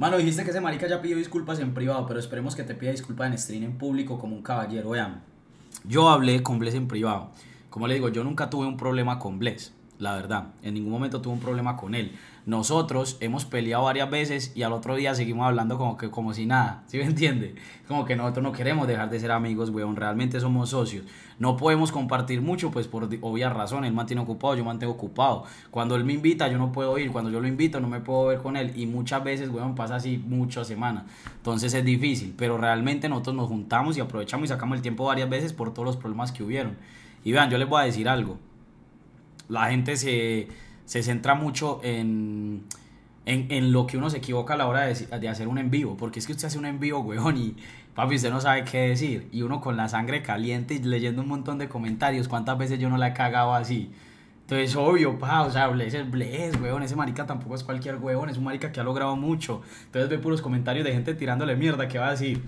Mano, dijiste que ese marica ya pidió disculpas en privado, pero esperemos que te pida disculpas en stream en público como un caballero. Vean, yo hablé con Bless en privado. Como le digo, yo nunca tuve un problema con Bless la verdad. En ningún momento tuve un problema con él. Nosotros hemos peleado varias veces y al otro día seguimos hablando como que como si nada, ¿sí me entiende? Como que nosotros no queremos dejar de ser amigos, weón, realmente somos socios. No podemos compartir mucho, pues por obvia razón él mantiene ocupado, yo mantengo ocupado. Cuando él me invita, yo no puedo ir, cuando yo lo invito, no me puedo ver con él y muchas veces, weón, pasa así muchas semanas. Entonces es difícil, pero realmente nosotros nos juntamos y aprovechamos y sacamos el tiempo varias veces por todos los problemas que hubieron. Y vean, yo les voy a decir algo la gente se, centra mucho en, lo que uno se equivoca a la hora de, hacer un en vivo, porque es que usted hace un envío, vivo, weón, y papi, usted no sabe qué decir, y uno con la sangre caliente y leyendo un montón de comentarios, cuántas veces yo no la he cagado así. Entonces, obvio, pa, o sea, blazer, es weón, ese marica tampoco es cualquier weón, es un marica que ha logrado mucho. Entonces ve puros comentarios de gente tirándole mierda que va a decir,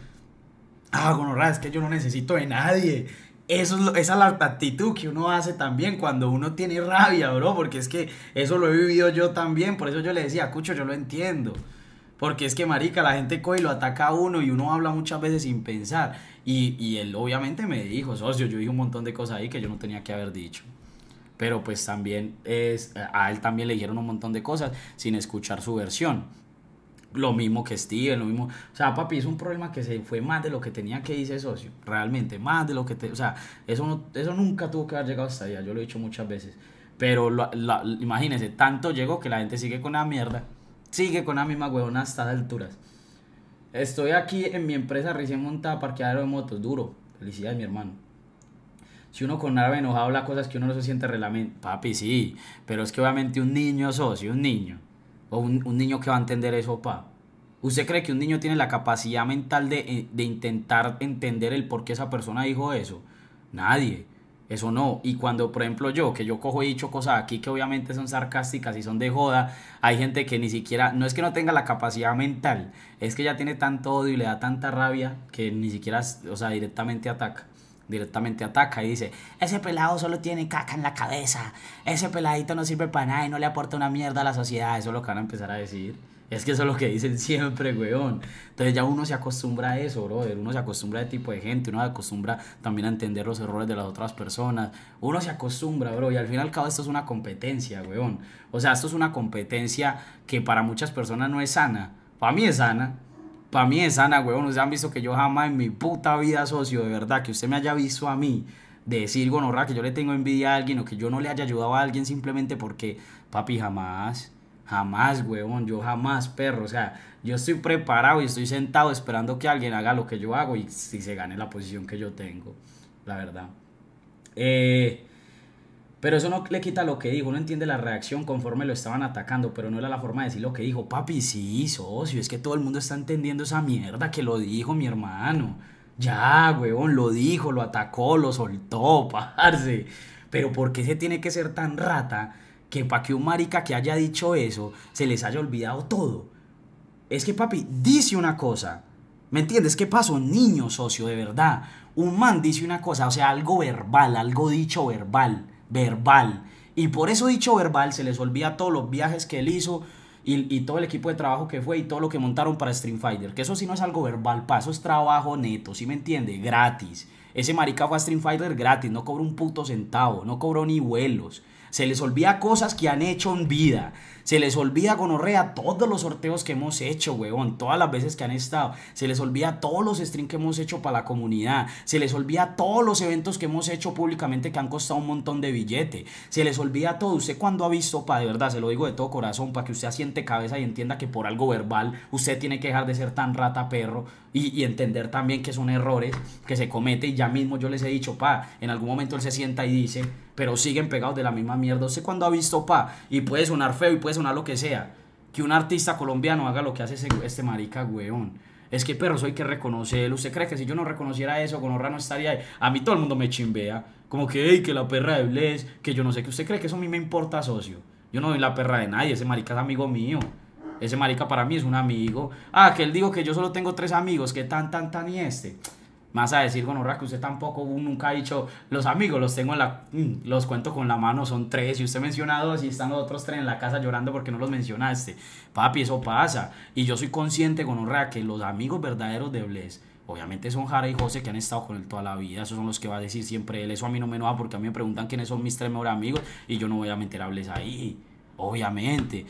ah, bueno es que yo no necesito de nadie, es esa es la actitud que uno hace también cuando uno tiene rabia, bro, porque es que eso lo he vivido yo también, por eso yo le decía, Cucho, yo lo entiendo. Porque es que, marica, la gente coge lo ataca a uno y uno habla muchas veces sin pensar. Y, él obviamente me dijo, socio, yo dije un montón de cosas ahí que yo no tenía que haber dicho pero pues también es, a él también le dijeron un montón de cosas sin escuchar su versión lo mismo que Steven, lo mismo. O sea, papi, es un problema que se fue más de lo que tenía que irse socio, realmente, más de lo que. Te, o sea, eso, eso nunca tuvo que haber llegado hasta allá, yo lo he dicho muchas veces. Pero lo, imagínense, tanto llegó que la gente sigue con la mierda, sigue con la misma huevona hasta las alturas. Estoy aquí en mi empresa recién montada, parqueadero de motos, duro. Felicidades, mi hermano. Si uno con árabe enojado habla cosas que uno no se siente realmente Papi, sí, pero es que obviamente un niño socio, un niño o un, niño que va a entender eso, pa. ¿Usted cree que un niño tiene la capacidad mental de, eh, de intentar entender el por qué esa persona dijo eso? Nadie. Eso no. Y cuando, por ejemplo, yo, que yo cojo y dicho cosas aquí que obviamente son sarcásticas y son de joda, hay gente que ni siquiera, no es que no tenga la capacidad mental, es que ya tiene tanto odio y le da tanta rabia que ni siquiera, o sea, directamente ataca directamente ataca y dice, ese pelado solo tiene caca en la cabeza, ese peladito no sirve para nada y no le aporta una mierda a la sociedad, eso es lo que van a empezar a decir. Es que eso es lo que dicen siempre, weón. Entonces ya uno se acostumbra a eso, brother. Uno se acostumbra a ese tipo de gente. Uno se acostumbra también a entender los errores de las otras personas. Uno se acostumbra, bro. Y al final al cabo esto es una competencia, weón. O sea, esto es una competencia que para muchas personas no es sana. Para mí es sana para mí es sana, weón. Ustedes han visto que yo jamás en mi puta vida, socio, de verdad, que usted me haya visto a mí decir, gonorra, que yo le tengo envidia a alguien o que yo no le haya ayudado a alguien simplemente porque, papi, jamás. Jamás, weón, yo jamás, perro. O sea, yo estoy preparado y estoy sentado esperando que alguien haga lo que yo hago y si se gane la posición que yo tengo, la verdad. Eh, pero eso no le quita lo que dijo, no entiende la reacción conforme lo estaban atacando, pero no era la forma de decir lo que dijo. Papi, sí, socio, es que todo el mundo está entendiendo esa mierda que lo dijo mi hermano. Ya, huevón, lo dijo, lo atacó, lo soltó, parce. Pero ¿por qué se tiene que ser tan rata que para que un marica que haya dicho eso se les haya olvidado todo? Es que, papi, dice una cosa. ¿Me entiendes? ¿Qué pasó, niño, socio, de verdad? Un man dice una cosa, o sea, algo verbal, algo dicho verbal verbal. Y por eso dicho verbal se les olvida todos los viajes que él hizo y, todo el equipo de trabajo que fue y todo lo que montaron para Stream Fighter. Que eso sí no es algo verbal, pa, eso es trabajo neto, ¿sí me entiende? Gratis. Ese marica fue a Stream Fighter gratis, no cobró un puto centavo, no cobró ni vuelos se les olvida cosas que han hecho en vida. Se les olvida gonorrea todos los sorteos que hemos hecho, huevón... Todas las veces que han estado. Se les olvida todos los streams que hemos hecho para la comunidad. Se les olvida todos los eventos que hemos hecho públicamente que han costado un montón de billete. Se les olvida todo. Usted cuando ha visto, pa, de verdad, se lo digo de todo corazón, para que usted asiente cabeza y entienda que por algo verbal usted tiene que dejar de ser tan rata perro y, entender también que son errores que se cometen... Y ya mismo yo les he dicho, pa, en algún momento él se sienta y dice, pero siguen pegados de la misma mierda. Usted cuando ha visto pa, y puede sonar feo y puede sonar lo que sea, que un artista colombiano haga lo que hace ese, este marica, weón. Es que perro soy que reconocerlo. ¿Usted cree que si yo no reconociera eso, Gonorra no estaría ahí? A mí todo el mundo me chimbea. Como que, hey, que la perra de Bles, que yo no sé, qué. usted cree que eso a mí me importa, socio. Yo no doy la perra de nadie, ese marica es amigo mío. Ese marica para mí es un amigo. Ah, que él digo que yo solo tengo tres amigos, que tan, tan, tan y este. Más a decir, Gonorra, que usted tampoco uh, nunca ha dicho, los amigos los tengo en la, mm, los cuento con la mano, son tres, y usted menciona dos y están los otros tres en la casa llorando porque no los mencionaste. Papi, eso pasa. Y yo soy consciente, gonorrea, que los amigos verdaderos de Bles Obviamente son Jara y José que han estado con él toda la vida. Esos son los que va a decir siempre él. Eso a mí no me enoja porque a mí me preguntan quiénes son mis tres mejores amigos y yo no voy a meter Bles ahí. Obviamente.